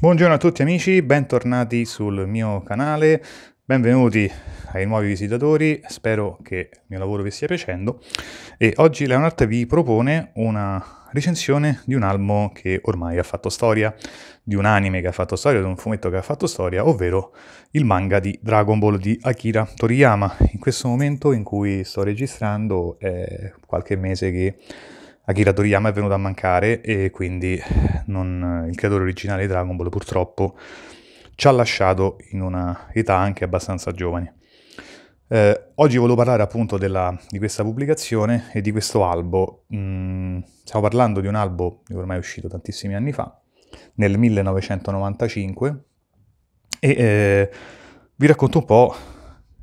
Buongiorno a tutti amici, bentornati sul mio canale, benvenuti ai nuovi visitatori, spero che il mio lavoro vi stia piacendo e oggi Leonard vi propone una recensione di un almo che ormai ha fatto storia, di un anime che ha fatto storia, di un fumetto che ha fatto storia, ovvero il manga di Dragon Ball di Akira Toriyama. In questo momento in cui sto registrando è qualche mese che Akira Toriyama è venuto a mancare e quindi non, il creatore originale di Dragon Ball purtroppo ci ha lasciato in una età anche abbastanza giovane. Eh, oggi volevo parlare appunto della, di questa pubblicazione e di questo albo. Mm, stiamo parlando di un albo che ormai è uscito tantissimi anni fa, nel 1995, e eh, vi racconto un po'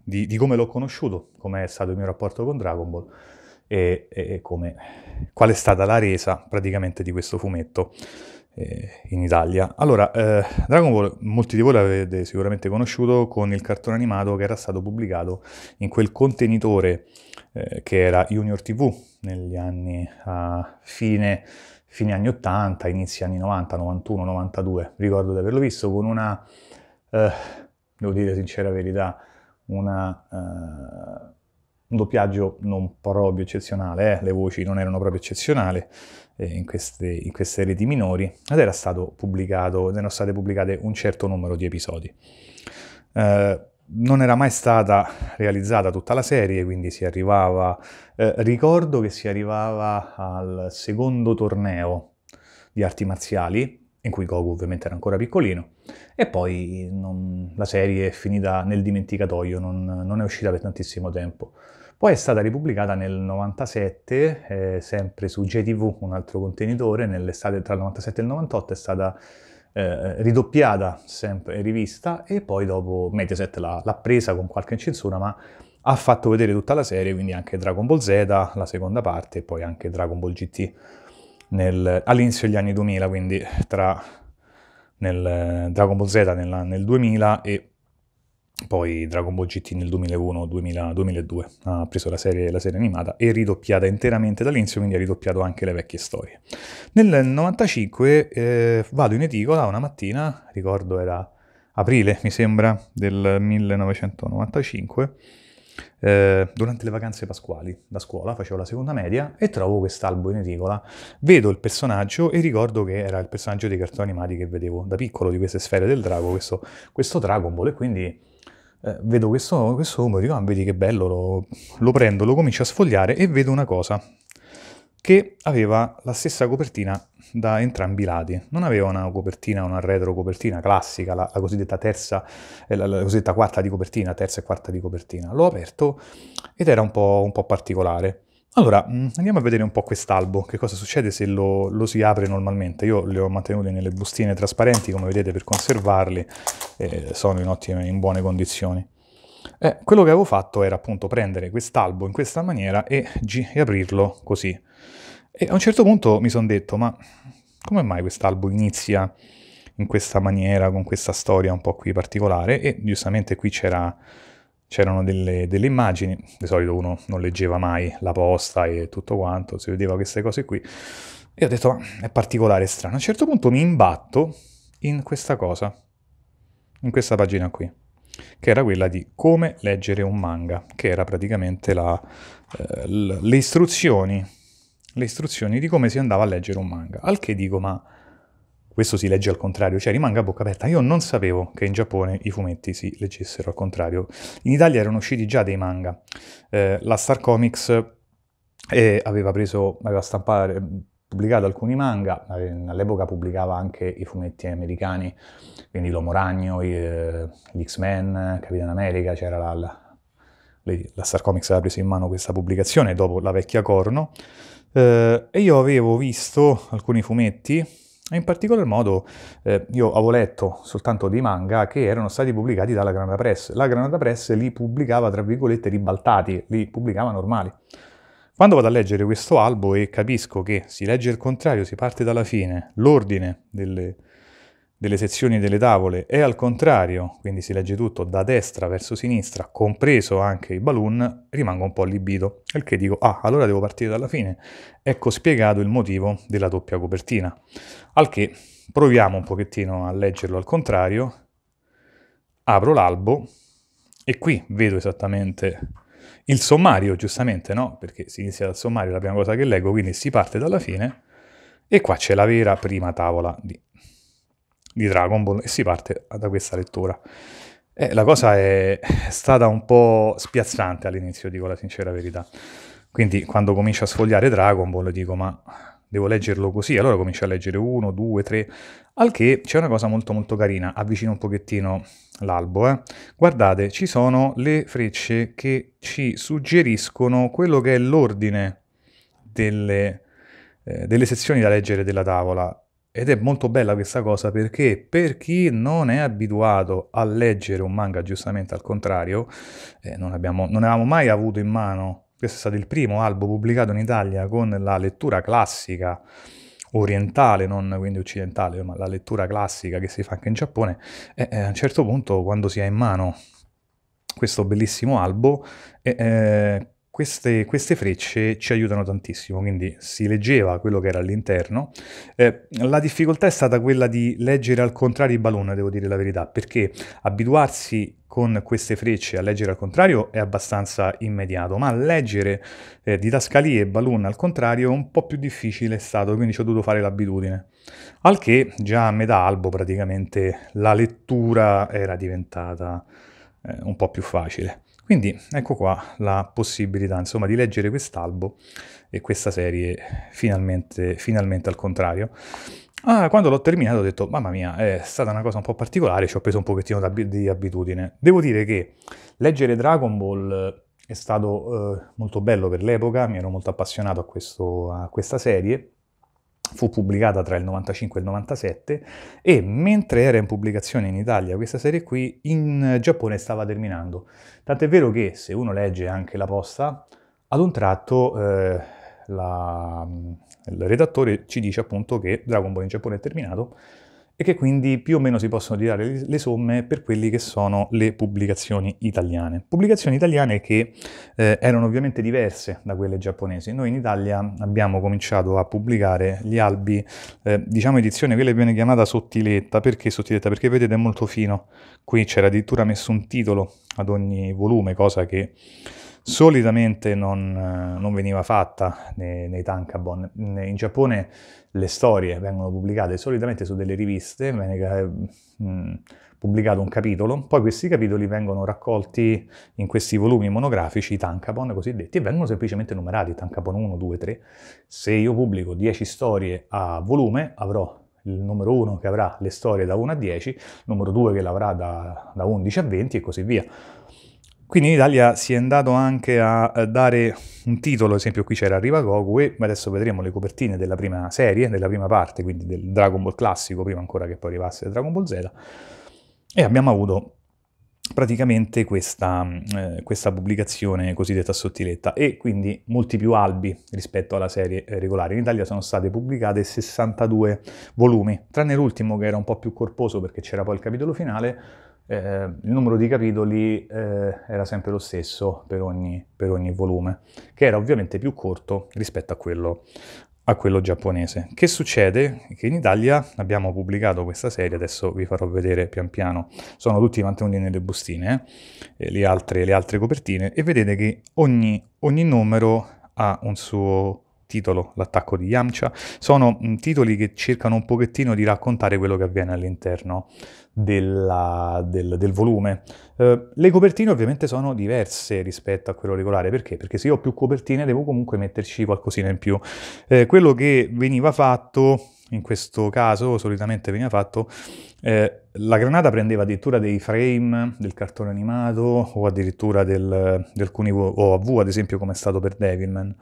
di, di come l'ho conosciuto, come è stato il mio rapporto con Dragon Ball e, e come, qual è stata la resa praticamente di questo fumetto eh, in Italia. Allora, eh, Dragon Ball, molti di voi l'avete sicuramente conosciuto con il cartone animato che era stato pubblicato in quel contenitore eh, che era Junior TV negli anni a fine, fine anni 80, inizi anni 90, 91, 92. Ricordo di averlo visto con una, eh, devo dire sincera verità, una eh, un doppiaggio non proprio eccezionale, eh? le voci non erano proprio eccezionali eh, in, queste, in, queste, reti minori, ed era stato pubblicato, erano state pubblicate un certo numero di episodi. Eh, non era mai stata realizzata tutta la serie, quindi si arrivava, eh, ricordo che si arrivava al secondo torneo di arti marziali, in cui Goku ovviamente era ancora piccolino, e poi non, la serie è finita nel dimenticatoio, non, non, è uscita per tantissimo tempo. Poi è stata ripubblicata nel 97, eh, sempre su JTV, un altro contenitore, nell'estate tra il 97 e il 98 è stata eh, ridoppiata, sempre rivista, e poi dopo Mediaset l'ha, l'ha presa con qualche censura, ma ha fatto vedere tutta la serie, quindi anche Dragon Ball Z, la seconda parte, e poi anche Dragon Ball GT all'inizio degli anni 2000, quindi tra nel eh, Dragon Ball Z nella, nel 2000 e poi Dragon Ball GT nel 2001-2002 ha preso la serie, la serie, animata e ridoppiata interamente dall'inizio, quindi ha ridoppiato anche le vecchie storie. Nel 95 eh, vado in edicola una mattina, ricordo era aprile mi sembra del 1995, eh, durante le vacanze pasquali da scuola, facevo la seconda media e trovo quest'albo in edicola, vedo il personaggio e ricordo che era il personaggio dei cartoni animati che vedevo da piccolo, di queste sfere del drago, questo, questo Dragon Ball e quindi... Eh, vedo questo, questo numero, dico, ah, vedi che bello, lo, lo prendo, lo comincio a sfogliare e vedo una cosa, che aveva la stessa copertina da entrambi i lati. Non aveva una copertina, una retro copertina classica, la, la cosiddetta terza, eh, la, la, cosiddetta quarta di copertina, terza e quarta di copertina. L'ho aperto ed era un po', un po particolare. Allora, mm, andiamo a vedere un po' quest'albo, che cosa succede se lo, lo si apre normalmente. Io li ho mantenuti nelle bustine trasparenti, come vedete, per conservarli, eh, sono in ottime, in buone condizioni. Eh, quello che avevo fatto era appunto prendere quest'albo in questa maniera e, e aprirlo così. E a un certo punto mi sono detto, ma come mai quest'albo inizia in questa maniera, con questa storia un po' qui particolare? E giustamente qui c'era, c'erano delle, delle, immagini, di solito uno non leggeva mai la posta e tutto quanto, si vedeva queste cose qui. E ho detto, ma è particolare, è strano. A un certo punto mi imbatto in questa cosa, in questa pagina qui che era quella di come leggere un manga, che era praticamente la, eh, le, istruzioni, le istruzioni di come si andava a leggere un manga. Al che dico, ma questo si legge al contrario, cioè rimanga a bocca aperta. Io non sapevo che in Giappone i fumetti si leggessero al contrario. In Italia erano usciti già dei manga. Eh, la Star Comics eh, aveva, preso, aveva stampato pubblicato alcuni manga, eh, all'epoca pubblicava anche i fumetti americani, quindi l'Uomo Ragno, eh, gli X-Men, Capitan America, c'era la, la, la Star Comics aveva preso in mano questa pubblicazione dopo la vecchia Corno, eh, e io avevo visto alcuni fumetti, e in particolar modo eh, io avevo letto soltanto dei manga che erano stati pubblicati dalla Granada Press. La Granada Press li pubblicava, tra virgolette, ribaltati, li pubblicava normali. Quando vado a leggere questo albo e capisco che si legge il contrario, si parte dalla fine, l'ordine delle, delle sezioni delle tavole è al contrario, quindi si legge tutto da destra verso sinistra, compreso anche i balloon, rimango un po' allibito, al che dico, ah, allora devo partire dalla fine. Ecco spiegato il motivo della doppia copertina. Al che proviamo un pochettino a leggerlo al contrario, apro l'albo e qui vedo esattamente il sommario, giustamente, no? Perché si inizia dal sommario, la prima cosa che leggo, quindi si parte dalla fine, e qua c'è la vera prima tavola di, di Dragon Ball, e si parte da questa lettura. Eh, la cosa è stata un po' spiazzante all'inizio, dico la sincera verità. Quindi quando comincio a sfogliare Dragon Ball dico ma devo leggerlo così, allora comincio a leggere uno, due, tre, al che c'è una cosa molto molto carina, avvicino un pochettino l'albo, eh. guardate ci sono le frecce che ci suggeriscono quello che è l'ordine delle, eh, delle sezioni da leggere della tavola ed è molto bella questa cosa perché per chi non è abituato a leggere un manga giustamente al contrario, eh, non, abbiamo, non avevamo mai avuto in mano questo è stato il primo albo pubblicato in Italia con la lettura classica orientale, non quindi occidentale, ma la lettura classica che si fa anche in Giappone. E, eh, a un certo punto, quando si ha in mano questo bellissimo albo, eh, queste, queste, frecce ci aiutano tantissimo, quindi si leggeva quello che era all'interno. Eh, la difficoltà è stata quella di leggere al contrario i balloon, devo dire la verità, perché abituarsi con queste frecce a leggere al contrario è abbastanza immediato, ma leggere eh, didascalie e balloon al contrario è un po' più difficile è stato, quindi ci ho dovuto fare l'abitudine. Al che già a metà albo praticamente la lettura era diventata eh, un po' più facile. Quindi ecco qua la possibilità insomma, di leggere quest'albo e questa serie finalmente, finalmente al contrario. Ah, quando l'ho terminato ho detto, mamma mia, è stata una cosa un po' particolare, ci ho preso un pochettino di abitudine. Devo dire che leggere Dragon Ball è stato eh, molto bello per l'epoca, mi ero molto appassionato a, questo, a questa serie fu pubblicata tra il 95 e il 97 e mentre era in pubblicazione in Italia questa serie qui, in Giappone stava terminando. Tant'è vero che se uno legge anche la posta, ad un tratto eh, la, il redattore ci dice appunto che Dragon Ball in Giappone è terminato e che quindi più o meno si possono tirare le somme per quelli che sono le pubblicazioni italiane. Pubblicazioni italiane che eh, erano ovviamente diverse da quelle giapponesi. Noi in Italia abbiamo cominciato a pubblicare gli albi, eh, diciamo edizione, quella viene chiamata sottiletta. Perché sottiletta? Perché vedete è molto fino. Qui c'era addirittura messo un titolo ad ogni volume, cosa che solitamente non, eh, non veniva fatta nei, nei, tankabon. In Giappone le storie vengono pubblicate solitamente su delle riviste, viene mh, mm, pubblicato un capitolo, poi questi capitoli vengono raccolti in questi volumi monografici, i tankabon cosiddetti, e vengono semplicemente numerati, tankabon 1, 2, 3. Se io pubblico 10 storie a volume, avrò il numero 1 che avrà le storie da 1 a 10, il numero 2 che l'avrà da, da 11 a 20 e così via. Quindi in Italia si è andato anche a dare un titolo, ad esempio qui c'era Arriva Goku e adesso vedremo le copertine della prima serie, della prima parte, quindi del Dragon Ball classico, prima ancora che poi arrivasse Dragon Ball Z. E abbiamo avuto praticamente questa, eh, questa pubblicazione cosiddetta sottiletta e quindi molti più albi rispetto alla serie eh, regolare. In Italia sono state pubblicate 62 volumi, tranne l'ultimo che era un po' più corposo perché c'era poi il capitolo finale, eh, il numero di capitoli eh, era sempre lo stesso per ogni, per ogni, volume, che era ovviamente più corto rispetto a quello, a quello giapponese. Che succede? Che in Italia abbiamo pubblicato questa serie, adesso vi farò vedere pian piano, sono tutti mantenuti nelle bustine, eh, le, altre, le, altre, copertine, e vedete che ogni, ogni numero ha un suo titolo L'attacco di Yamcha, sono titoli che cercano un pochettino di raccontare quello che avviene all'interno della, del, del, volume. Eh, le copertine ovviamente sono diverse rispetto a quello regolare, perché? Perché se io ho più copertine devo comunque metterci qualcosina in più. Eh, quello che veniva fatto in questo caso solitamente veniva fatto, eh, la granata prendeva addirittura dei frame del cartone animato o addirittura del, del cunivo o ad esempio come è stato per Devilman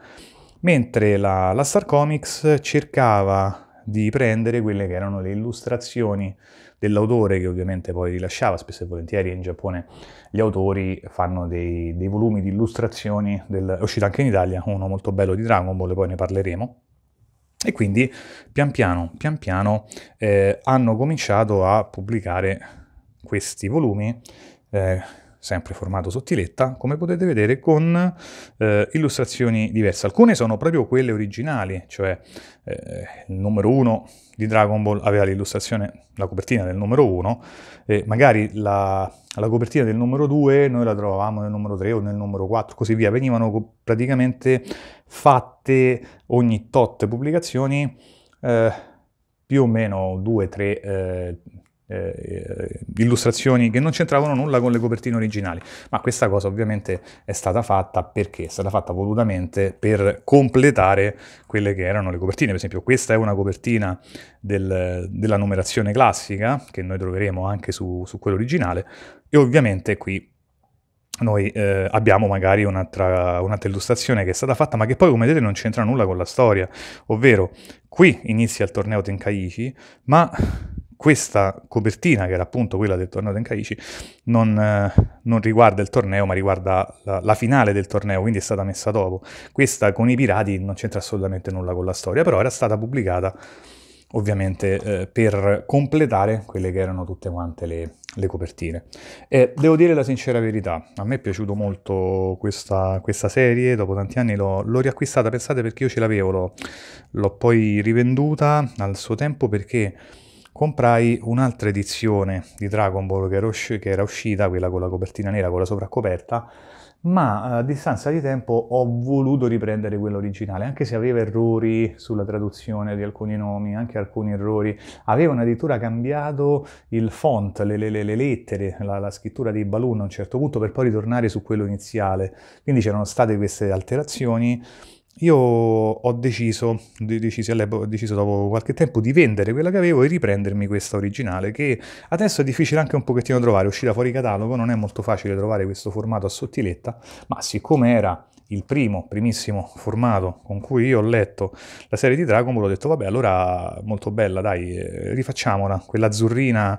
mentre la, la Star Comics cercava di prendere quelle che erano le illustrazioni dell'autore che ovviamente poi rilasciava, spesso e volentieri in Giappone gli autori fanno dei, dei volumi di illustrazioni, del, è uscito anche in Italia uno molto bello di Dragon Ball, poi ne parleremo, e quindi pian piano, pian piano eh, hanno cominciato a pubblicare questi volumi eh, sempre formato sottiletta, come potete vedere con eh, illustrazioni diverse. Alcune sono proprio quelle originali, cioè eh, il numero 1 di Dragon Ball aveva l'illustrazione, la copertina del numero 1, e magari la, la copertina del numero 2 noi la trovavamo nel numero 3 o nel numero 4, così via. Venivano praticamente fatte ogni tot pubblicazioni eh, più o meno 2-3 eh, eh, eh, illustrazioni che non c'entravano nulla con le copertine originali, ma questa cosa ovviamente è stata fatta perché? È stata fatta volutamente per completare quelle che erano le copertine, per esempio questa è una copertina del, della numerazione classica che noi troveremo anche su, su quella originale e ovviamente qui noi eh, abbiamo magari un'altra, un'altra, illustrazione che è stata fatta, ma che poi, come vedete, non c'entra nulla con la storia. Ovvero, qui inizia il torneo Tenkaichi, ma questa copertina, che era appunto quella del torneo Tenkaichi, non, eh, non riguarda il torneo, ma riguarda la, la, finale del torneo, quindi è stata messa dopo. Questa con i pirati non c'entra assolutamente nulla con la storia, però era stata pubblicata ovviamente eh, per completare quelle che erano tutte quante le, le copertine. E devo dire la sincera verità, a me è piaciuto molto questa, questa serie, dopo tanti anni l'ho, l'ho, riacquistata, pensate perché io ce l'avevo, l'ho, l'ho poi rivenduta al suo tempo perché comprai un'altra edizione di Dragon Ball che era, usci- che era, uscita, quella con la copertina nera, con la sovraccoperta, ma eh, a distanza di tempo ho voluto riprendere quella originale, anche se aveva errori sulla traduzione di alcuni nomi, anche alcuni errori, avevano addirittura cambiato il font, le, le, le lettere, la, la, scrittura dei balloon a un certo punto per poi ritornare su quello iniziale, quindi c'erano state queste alterazioni io ho deciso, deciso, ho deciso dopo qualche tempo di vendere quella che avevo e riprendermi questa originale che adesso è difficile anche un pochettino trovare, è uscita fuori catalogo, non è molto facile trovare questo formato a sottiletta, ma siccome era il primo, primissimo formato con cui io ho letto la serie di Dragon Ball, ho detto vabbè allora molto bella dai, eh, rifacciamola, quella azzurrina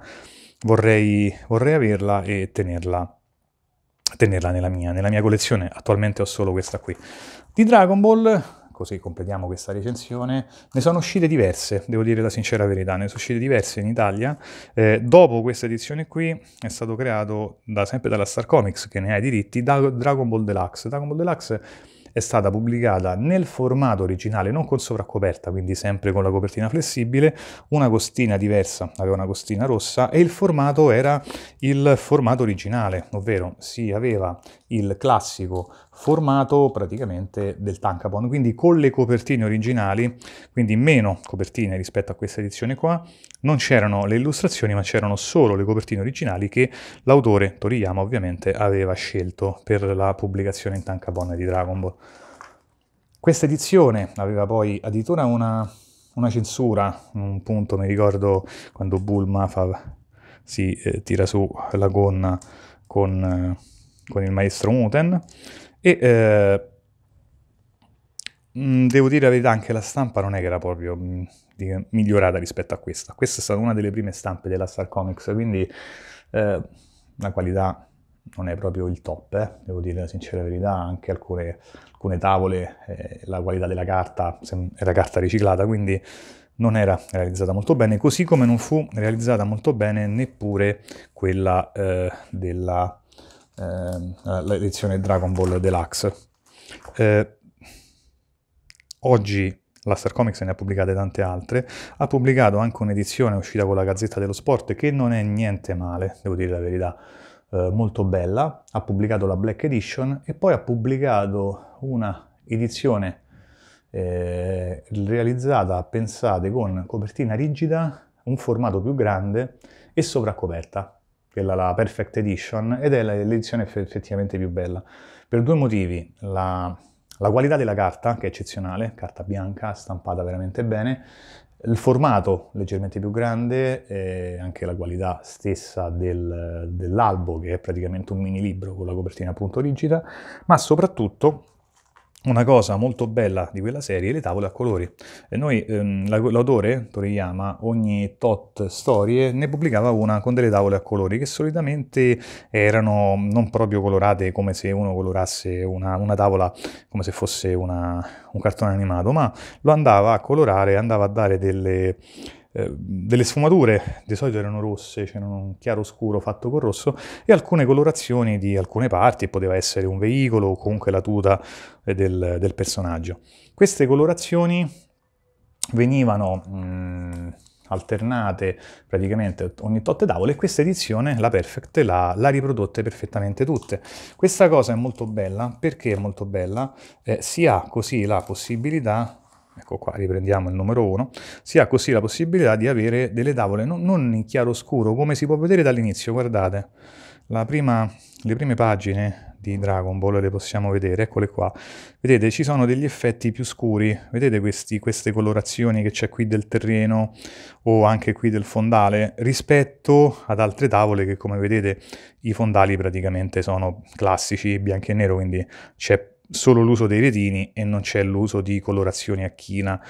vorrei, vorrei averla e tenerla tenerla nella mia, nella mia collezione. Attualmente ho solo questa qui. Di Dragon Ball, così completiamo questa recensione, ne sono uscite diverse, devo dire la sincera verità, ne sono uscite diverse in Italia. Eh, dopo questa edizione qui è stato creato da, sempre dalla Star Comics, che ne ha i diritti, da Dragon Ball Deluxe. Dragon Ball Deluxe è stata pubblicata nel formato originale, non con sovraccoperta, quindi sempre con la copertina flessibile, una costina diversa, aveva una costina rossa e il formato era il formato originale, ovvero si aveva il classico formato praticamente del Tankabon, quindi con le copertine originali, quindi meno copertine rispetto a questa edizione qua, non c'erano le illustrazioni ma c'erano solo le copertine originali che l'autore Toriyama ovviamente aveva scelto per la pubblicazione in Tankabon di Dragon Ball. Questa edizione aveva poi addirittura una, una censura, un punto mi ricordo quando Bulma fa, si eh, tira su la gonna con... Eh, con il maestro Muten e eh, mm, devo dire la verità anche la stampa non è che era proprio mm, migliorata rispetto a questa. Questa è stata una delle prime stampe della Star Comics, quindi eh, la qualità non è proprio il top, eh. devo dire la sincera verità, anche alcune, alcune tavole, eh, la qualità della carta era carta riciclata, quindi non era realizzata molto bene, così come non fu realizzata molto bene neppure quella eh, della Ehm, l'edizione Dragon Ball Deluxe. Eh, oggi la Star Comics ne ha pubblicate tante altre, ha pubblicato anche un'edizione uscita con la Gazzetta dello Sport che non è niente male, devo dire la verità, eh, molto bella, ha pubblicato la Black Edition e poi ha pubblicato una edizione eh, realizzata, pensate, con copertina rigida, un formato più grande e sovraccoperta quella la Perfect Edition, ed è l'edizione effettivamente più bella. Per due motivi, la, la qualità della carta, che è eccezionale, carta bianca, stampata veramente bene, il formato leggermente più grande e anche la qualità stessa del, dell'albo, che è praticamente un mini libro con la copertina appunto rigida, ma soprattutto una cosa molto bella di quella serie è le tavole a colori. E noi, ehm, l'autore, Toriyama, ogni tot storie ne pubblicava una con delle tavole a colori che solitamente erano non proprio colorate come se uno colorasse una, una tavola come se fosse una, un cartone animato, ma lo andava a colorare, andava a dare delle, eh, delle sfumature, di solito erano rosse, c'era un chiaro scuro fatto con rosso e alcune colorazioni di alcune parti, poteva essere un veicolo o comunque la tuta eh, del, del personaggio. Queste colorazioni venivano... Mm, alternate praticamente ogni tot tavole e questa edizione, la Perfect, l'ha, l'ha riprodotte perfettamente tutte. Questa cosa è molto bella, perché è molto bella? Eh, si ha così la possibilità ecco qua riprendiamo il numero 1, si ha così la possibilità di avere delle tavole non, non in chiaro scuro, come si può vedere dall'inizio, guardate, prima, le prime pagine di Dragon Ball le possiamo vedere, eccole qua, vedete ci sono degli effetti più scuri, vedete questi, queste colorazioni che c'è qui del terreno o anche qui del fondale, rispetto ad altre tavole che come vedete i fondali praticamente sono classici bianchi e nero, quindi c'è solo l'uso dei retini e non c'è l'uso di colorazioni a china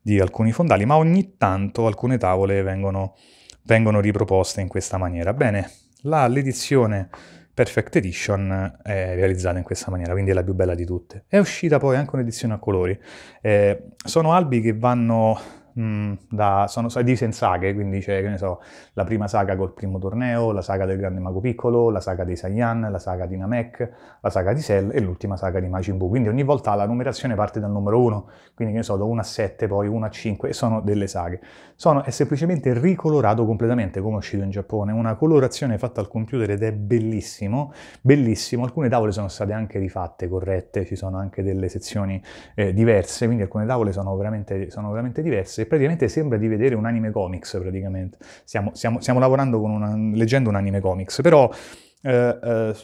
di alcuni fondali, ma ogni tanto alcune tavole vengono, vengono riproposte in questa maniera. Bene, l'edizione Perfect Edition è realizzata in questa maniera, quindi è la più bella di tutte. È uscita poi anche un'edizione a colori. Eh, sono albi che vanno Mm, da, sono, di divise saghe, quindi c'è, che ne so, la prima saga col primo torneo, la saga del Grande Mago Piccolo, la saga dei Saiyan, la saga di Namek, la saga di Cell e l'ultima saga di Majin Buu. Quindi ogni volta la numerazione parte dal numero 1, quindi che ne so, da 1 a 7, poi 1 a 5, e sono delle saghe. Sono, è semplicemente ricolorato completamente, come è uscito in Giappone, una colorazione fatta al computer ed è bellissimo, bellissimo. Alcune tavole sono state anche rifatte, corrette, ci sono anche delle sezioni eh, diverse, quindi alcune tavole sono veramente, sono veramente diverse praticamente sembra di vedere un anime comics praticamente. Stiamo, stiamo, stiamo lavorando con una, leggendo un anime comics, però eh, eh,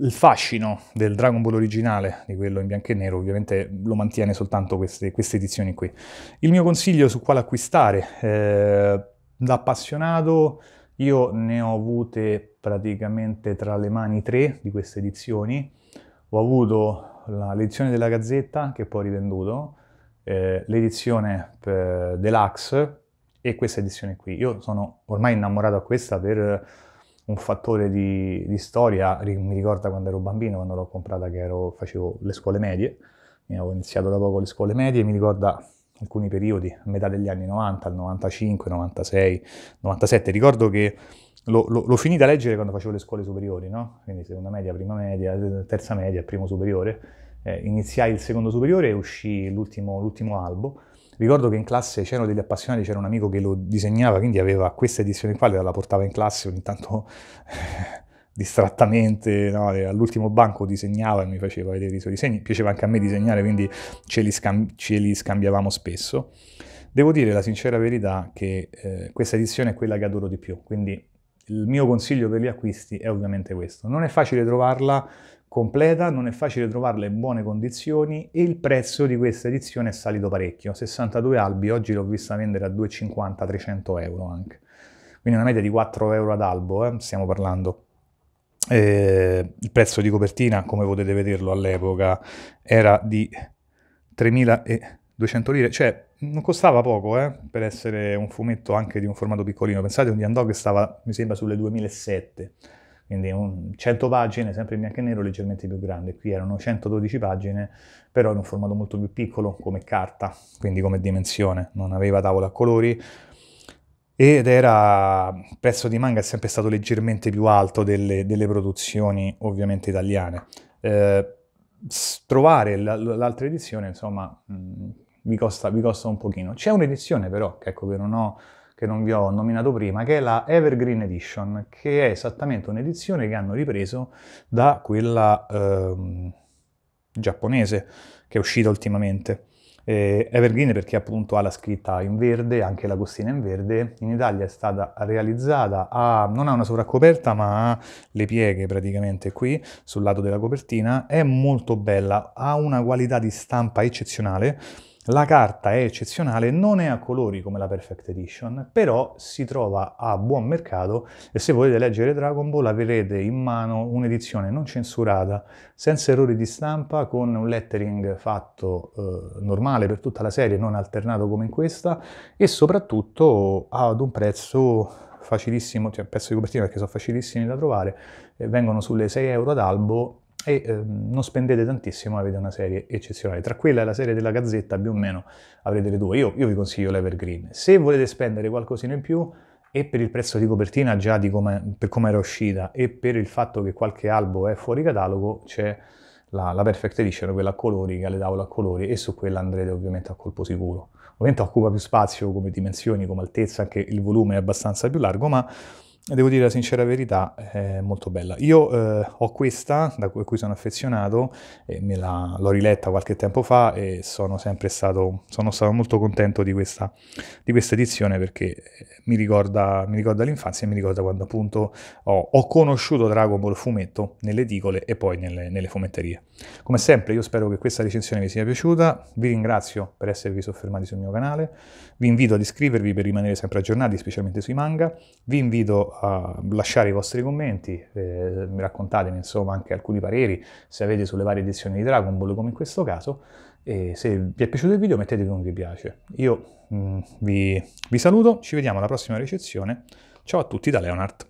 il fascino del Dragon Ball originale, di quello in bianco e nero, ovviamente lo mantiene soltanto queste, queste edizioni qui. Il mio consiglio su quale acquistare, eh, da appassionato, io ne ho avute praticamente tra le mani tre di queste edizioni. Ho avuto l'edizione della Gazzetta, che poi ho rivenduto, eh, l'edizione eh, deluxe e questa edizione qui. Io sono ormai innamorato a questa per un fattore di, di storia, mi ricorda quando ero bambino, quando l'ho comprata che ero, facevo le scuole medie, mi avevo iniziato da poco le scuole medie, mi ricorda alcuni periodi, a metà degli anni 90, al 95, 96, 97. Ricordo che lo, lo, lo finì da leggere quando facevo le scuole superiori, no? Quindi seconda media, prima media, terza media, primo superiore eh, iniziai il secondo superiore e uscì l'ultimo, l'ultimo albo. Ricordo che in classe c'erano degli appassionati, c'era un amico che lo disegnava, quindi aveva questa edizione qua, la portava in classe ogni tanto distrattamente, no? all'ultimo banco disegnava e mi faceva vedere i suoi disegni, piaceva anche a me disegnare, quindi ce li, scambi- ce li scambiavamo spesso. Devo dire la sincera verità che eh, questa edizione è quella che adoro di più, quindi il mio consiglio per gli acquisti è ovviamente questo. Non è facile trovarla, completa, non è facile trovarla in buone condizioni e il prezzo di questa edizione è salito parecchio, 62 albi, oggi l'ho vista vendere a 2,50-300 euro anche, quindi una media di 4 euro ad albo, eh, stiamo parlando. Eh, il prezzo di copertina, come potete vederlo all'epoca, era di 3.200 lire, cioè non costava poco eh, per essere un fumetto anche di un formato piccolino, pensate un Diandog stava mi sembra sulle 2007 quindi un 100 pagine, sempre in bianco e nero, leggermente più grande. Qui erano 112 pagine, però in un formato molto più piccolo, come carta, quindi come dimensione, non aveva tavola a colori, ed era il prezzo di manga è sempre stato leggermente più alto delle, delle produzioni ovviamente italiane. Eh, trovare l'altra edizione, insomma, mh, mm, vi, costa, vi costa, un pochino. C'è un'edizione però, ecco che non ho che non vi ho nominato prima, che è la Evergreen Edition, che è esattamente un'edizione che hanno ripreso da quella ehm, giapponese che è uscita ultimamente. Eh, Evergreen perché appunto ha la scritta in verde, anche la costina in verde, in Italia è stata realizzata a, non ha una sovraccoperta ma ha le pieghe praticamente qui sul lato della copertina, è molto bella, ha una qualità di stampa eccezionale, la carta è eccezionale, non è a colori come la Perfect Edition, però si trova a buon mercato e se volete leggere Dragon Ball avrete in mano un'edizione non censurata, senza errori di stampa, con un lettering fatto eh, normale per tutta la serie, non alternato come in questa, e soprattutto ad un prezzo facilissimo, cioè pezzi di copertina perché sono facilissimi da trovare, eh, vengono sulle 6 euro ad albo e eh, non spendete tantissimo, avete una serie eccezionale. Tra quella e la serie della Gazzetta più o meno avrete le due. Io, io vi consiglio l'Evergreen. Se volete spendere qualcosina in più e per il prezzo di copertina già di come, per come era uscita e per il fatto che qualche albo è fuori catalogo c'è la, la Perfect Edition, quella a colori, che ha le tavole a colori e su quella andrete ovviamente a colpo sicuro. Ovviamente occupa più spazio come dimensioni, come altezza, anche il volume è abbastanza più largo, ma devo dire la sincera verità, è molto bella. Io eh, ho questa, da cui sono affezionato, me la, l'ho riletta qualche tempo fa e sono sempre stato, sono stato molto contento di questa, di questa edizione perché eh, mi ricorda, mi ricorda, l'infanzia e mi ricorda quando appunto ho, ho conosciuto Dragon Ball fumetto nelle edicole e poi nelle, nelle fumetterie. Come sempre io spero che questa recensione vi sia piaciuta, vi ringrazio per esservi soffermati sul mio canale, vi invito ad iscrivervi per rimanere sempre aggiornati, specialmente sui manga, vi invito a lasciare i vostri commenti, eh, raccontatemi insomma anche alcuni pareri se avete sulle varie edizioni di Dragon Ball come in questo caso e se vi è piaciuto il video mettetevi un mi piace. Io mh, mm, vi, vi saluto, ci vediamo alla prossima recensione, ciao a tutti da Leonard.